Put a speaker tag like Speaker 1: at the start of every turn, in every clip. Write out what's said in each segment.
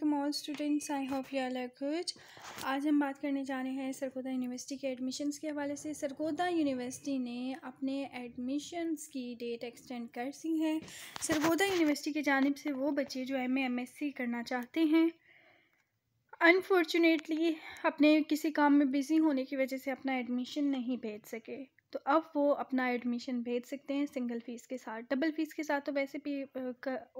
Speaker 1: अल्लाम all students I hope you are good आज हम बात करने जा रहे हैं सरगोदा यूनिवर्सिटी के एडमिशन्स के हवाले से सरगोदा यूनिवर्सिटी ने अपने एडमिशन्स की डेट एक्सटेंड कर दी है सरगोदा यूनिवर्सिटी की जानब से वो बच्चे जो एम एम एस सी करना चाहते हैं अनफॉर्चुनेटली अपने किसी काम में बिज़ी होने की वजह से अपना एडमिशन नहीं भेज सके तो अब वो अपना एडमिशन भेज सकते हैं सिंगल फ़ीस के साथ डबल फ़ीस के साथ तो वैसे भी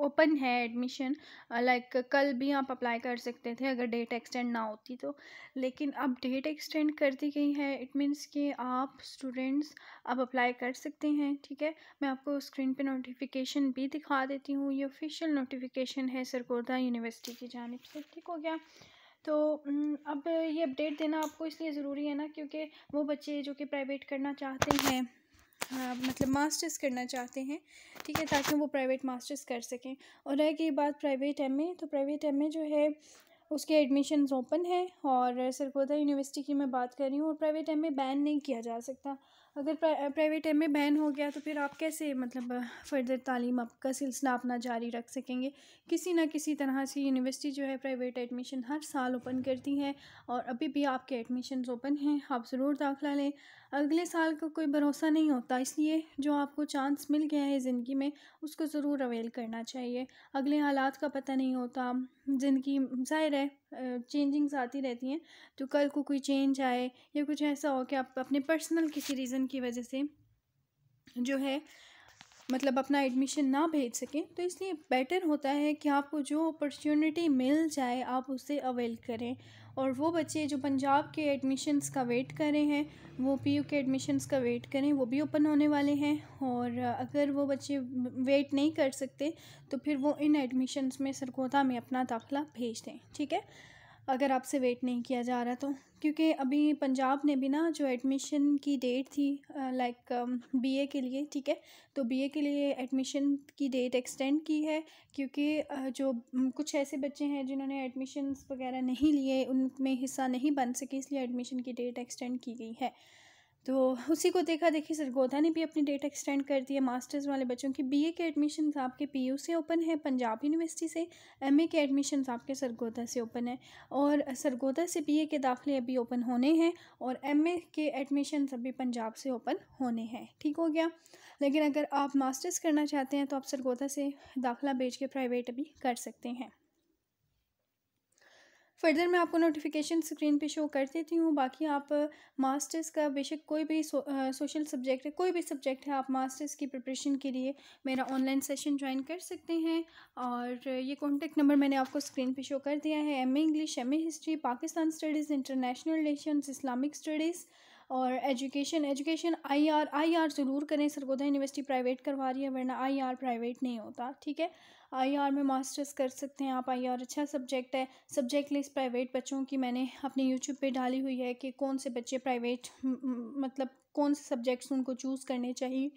Speaker 1: ओपन है एडमिशन लाइक कल भी आप अप्लाई कर सकते थे अगर डेट एक्सटेंड ना होती तो लेकिन अब डेट एक्सटेंड कर दी गई है इट मीन्स कि आप स्टूडेंट्स अब अप्लाई कर सकते हैं ठीक है मैं आपको स्क्रीन पे नोटिफिकेशन भी दिखा देती हूँ ये ऑफिशियल नोटिफिकेशन है सरगोदा यूनिवर्सिटी की जानब से ठीक हो गया तो अब ये अपडेट देना आपको इसलिए ज़रूरी है ना क्योंकि वो बच्चे जो कि प्राइवेट करना चाहते हैं मतलब मास्टर्स करना चाहते हैं ठीक है ताकि वो प्राइवेट मास्टर्स कर सकें और रह गई बात प्राइवेट एम तो प्राइवेट एम जो है उसके एडमिशन ओपन है और सरगोदा यूनिवर्सिटी की मैं बात कर रही हूँ और प्राइवेट एम बैन नहीं किया जा सकता अगर प्राइवेट एम ए बैन हो गया तो फिर आप कैसे मतलब फर्दर तालीम आपका सिलसिला अपना जारी रख सकेंगे किसी ना किसी तरह से यूनिवर्सिटी जो है प्राइवेट एडमिशन हर साल ओपन करती है और अभी भी आपके एडमिशन ओपन हैं आप ज़रूर दाखिला लें अगले साल का को कोई भरोसा नहीं होता इसलिए जो आपको चांस मिल गया है ज़िंदगी में उसको ज़रूर अवेल करना चाहिए अगले हालात का पता नहीं होता ज़िंदगी ज़ाहिर है चेंजिंग्स आती रहती हैं तो कल को कोई चेंज आए या कुछ ऐसा हो कि आप अपने पर्सनल किसी रीज़न रीज़न की वजह से जो है मतलब अपना एडमिशन ना भेज सकें तो इसलिए बेटर होता है कि आपको जो अपॉर्चुनिटी मिल जाए आप उसे अवेल करें और वो बच्चे जो पंजाब के एडमिशन्स का वेट कर रहे हैं वो पीयू के एडमिशन्स का वेट करें वो भी ओपन होने वाले हैं और अगर वो बच्चे वेट नहीं कर सकते तो फिर वो इन एडमिशन्स में सरगोदा में अपना दाखिला भेज दें ठीक है अगर आपसे वेट नहीं किया जा रहा तो क्योंकि अभी पंजाब ने भी ना जो एडमिशन की डेट थी लाइक बीए के लिए ठीक है तो बीए के लिए एडमिशन की डेट एक्सटेंड की है क्योंकि जो कुछ ऐसे बच्चे हैं जिन्होंने एडमिशन्स वगैरह नहीं लिए उनमें हिस्सा नहीं बन सके इसलिए एडमिशन की डेट एक्सटेंड की गई है तो उसी को देखा देखी सरगोधा ने भी अपनी डेट एक्सटेंड कर दी है मास्टर्स वाले बच्चों की बीए के एडमिशन तो आपके पीयू से ओपन है पंजाब यूनिवर्सिटी से एमए के एडमिशन तो आपके सरगोधा से ओपन है और सरगोधा से बीए के दाखिले अभी ओपन होने हैं और एमए के एडमिशन अभी पंजाब से ओपन होने हैं ठीक हो गया लेकिन अगर आप मास्टर्स करना चाहते हैं तो आप सरगोधा से दाखिला बेच के प्राइवेट अभी कर सकते हैं फर्दर मैं आपको नोटिफिकेशन स्क्रीन पे शो कर देती हूँ बाकी आप मास्टर्स का बेशक कोई भी सोशल सब्जेक्ट है कोई भी सब्जेक्ट है आप मास्टर्स की प्रिपरेशन के लिए मेरा ऑनलाइन सेशन ज्वाइन कर सकते हैं और ये कॉन्टैक्ट नंबर मैंने आपको स्क्रीन पे शो कर दिया है M A English M A history Pakistan studies international relation Islamic studies और education education I R I R ज़रूर करें सरगोदा यूनिवर्सिटी प्राइवेट करवा रही है वरना आई आर प्राइवेट नहीं होता ठीक है आई आर में मास्टर्स कर सकते हैं आप आई आर अच्छा सब्जेक्ट है सब्जेक्ट लिस्ट प्राइवेट बच्चों की मैंने अपने यूट्यूब पे डाली हुई है कि कौन से बच्चे प्राइवेट मतलब कौन से सब्जेक्ट्स उनको चूज़ करने चाहिए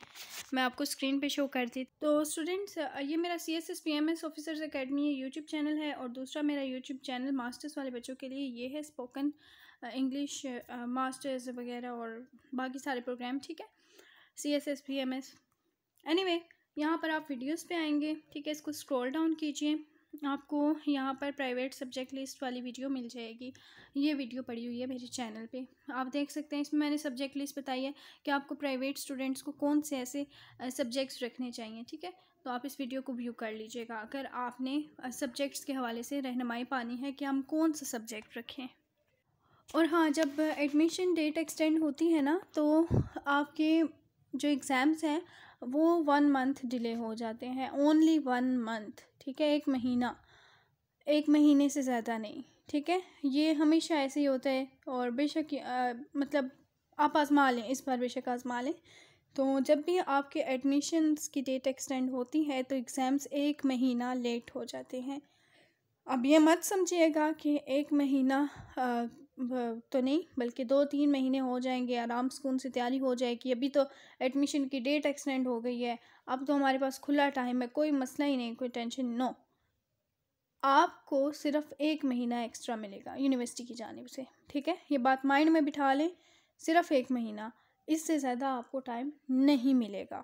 Speaker 1: मैं आपको स्क्रीन पे शो करती तो स्टूडेंट्स ये मेरा C S S P M S officers academy है यूट्यूब चैनल है और दूसरा मेरा यूट्यूब चैनल मास्टर्स वाले बच्चों के लिए ये है स्पोकन इंग्लिश मास्टर्स वगैरह और बाकी सारे प्रोग्राम ठीक है C S S B M S anyway यहाँ पर आप वीडियोस पे आएंगे ठीक है इसको स्क्रॉल डाउन कीजिए आपको यहाँ पर प्राइवेट सब्जेक्ट लिस्ट वाली वीडियो मिल जाएगी ये वीडियो पड़ी हुई है मेरे चैनल पे आप देख सकते हैं इसमें मैंने सब्जेक्ट लिस्ट बताई है कि आपको प्राइवेट स्टूडेंट्स को कौन से ऐसे सब्जेक्ट्स रखने चाहिए ठीक है तो आप इस वीडियो को व्यू कर लीजिएगा अगर आपने सब्जेक्ट्स के हवाले से रहनमाई पानी है कि हम कौन सा सब्जेक्ट रखें और हाँ जब एडमिशन डेट एक्सटेंड होती है ना तो आपके जो एग्ज़ाम्स हैं वो वन मंथ डिले हो जाते हैं ओनली वन मंथ ठीक है एक महीना एक महीने से ज़्यादा नहीं ठीक है ये हमेशा ऐसे ही होता है और बेशक आ, मतलब आप आजमा लें इस बार बेशक आजमा लें तो जब भी आपके एडमिशन्स की डेट एक्सटेंड होती है तो एग्ज़ाम्स एक महीना लेट हो जाते हैं अब ये मत समझिएगा कि एक महीना तो नहीं बल्कि दो तीन महीने हो जाएंगे आराम सुकून से तैयारी हो जाएगी अभी तो एडमिशन की डेट एक्सटेंड हो गई है अब तो हमारे पास खुला टाइम है कोई मसला ही नहीं कोई टेंशन नो आपको सिर्फ एक महीना एक्स्ट्रा मिलेगा यूनिवर्सिटी की जानब से ठीक है ये बात माइंड में बिठा लें सिर्फ एक महीना इससे ज़्यादा आपको टाइम नहीं मिलेगा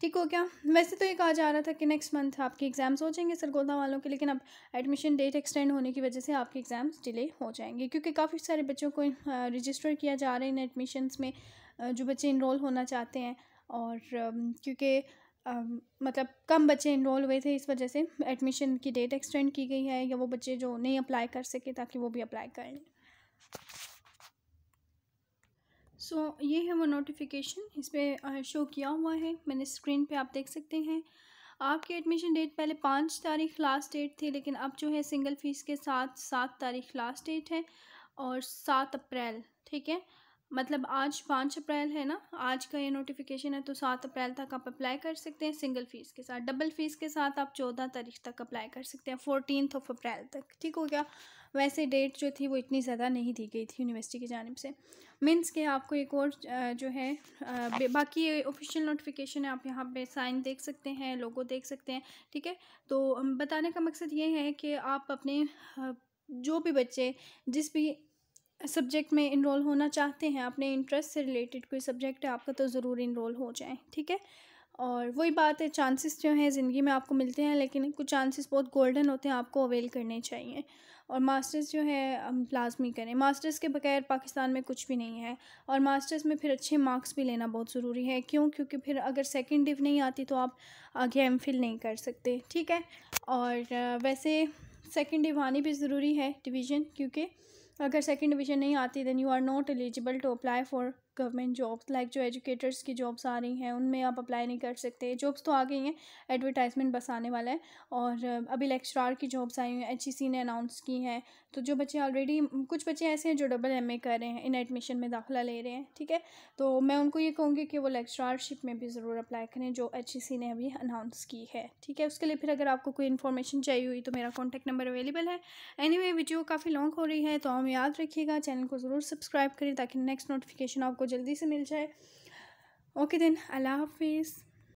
Speaker 1: ठीक हो गया वैसे तो ये कहा जा रहा था कि नेक्स्ट मंथ आपके एग्ज़ाम्स हो जाएंगे सरगोदा वालों के लेकिन अब एडमिशन डेट एक्सटेंड होने की वजह से आपके एग्ज़ाम्स डिले हो जाएंगे क्योंकि काफ़ी सारे बच्चों को रजिस्टर किया जा रहा है इन एडमिशन्स में जो बच्चे इनरोल होना चाहते हैं और क्योंकि मतलब कम बच्चे इनरोल हुए थे इस वजह से एडमिशन की डेट एक्सटेंड की गई है या वो बच्चे जो नहीं अप्लाई कर सके ताकि वो भी अप्लाई कर लें सो so, ये है वो नोटिफिकेशन इस पर शो किया हुआ है मैंने स्क्रीन पे आप देख सकते हैं आपके एडमिशन डेट पहले पाँच तारीख लास्ट डेट थी लेकिन अब जो है सिंगल फ़ीस के साथ सात तारीख लास्ट डेट है और सात अप्रैल ठीक है मतलब आज पाँच अप्रैल है ना आज का ये नोटिफिकेशन है तो सात अप्रैल तक आप अप्लाई कर सकते हैं सिंगल फ़ीस के साथ डबल फ़ीस के साथ आप चौदह तारीख तक अप्लाई कर सकते हैं फोर्टीन ऑफ अप्रैल तक ठीक हो गया वैसे डेट जो थी वो इतनी ज़्यादा नहीं दी गई थी यूनिवर्सिटी की जानब से मीन्स के आपको एक और जो है बाकी ऑफिशियल नोटिफिकेशन है आप यहाँ पे साइन देख सकते हैं लोगो देख सकते हैं ठीक है तो बताने का मकसद ये है कि आप अपने जो भी बच्चे जिस भी सब्जेक्ट में इनरोल होना चाहते हैं अपने इंटरेस्ट से रिलेटेड कोई सब्जेक्ट है आपका तो ज़रूर इनरोल हो जाए ठीक है और वही बात है चांसेस जो हैं ज़िंदगी में आपको मिलते हैं लेकिन कुछ चांसेस बहुत गोल्डन होते हैं आपको अवेल करने चाहिए और मास्टर्स जो है हम लाजमी करें मास्टर्स के बगैर पाकिस्तान में कुछ भी नहीं है और मास्टर्स में फिर अच्छे मार्क्स भी लेना बहुत ज़रूरी है क्यों क्योंकि फिर अगर सेकेंड डिव नहीं आती तो आप आगे एम नहीं कर सकते ठीक है और वैसे सेकेंड डिव आनी भी ज़रूरी है डिवीज़न क्योंकि अगर सेकेंड डिवीज़न नहीं आती then you are not eligible to apply for government jobs like जो एजुकेटर्स की जॉब्स आ रही हैं उनमें आप अप्लाई नहीं कर सकते जॉब्स तो आ गई हैं एडवर्टाइजमेंट बस आने वाला है और अभी लेक्चरार की जॉब्स आई हुई हैं एच ने अनाउंस की हैं तो जो बच्चे ऑलरेडी कुछ बच्चे ऐसे हैं जो डबल एम कर रहे हैं इन एडमिशन में दाखिला ले रहे हैं ठीक है तो मैं उनको ये कहूँगी कि वो लेक्चरारशिप में भी ज़रूर अप्लाई करें जो एच ने अभी अनाउंस की है ठीक है उसके लिए फिर अगर आपको कोई इन्फॉर्मेशन चाहिए हुई तो मेरा कॉन्टैक्ट नंबर अवेलेबल है एनी वीडियो काफ़ी लॉन्ग हो रही है तो हम याद रखिएगा चैनल को ज़रूर सब्सक्राइब करें ताकि नेक्स्ट नोटिफिकेशन आपको जल्दी से मिल जाए ओके देन अल्लाह हाफिज़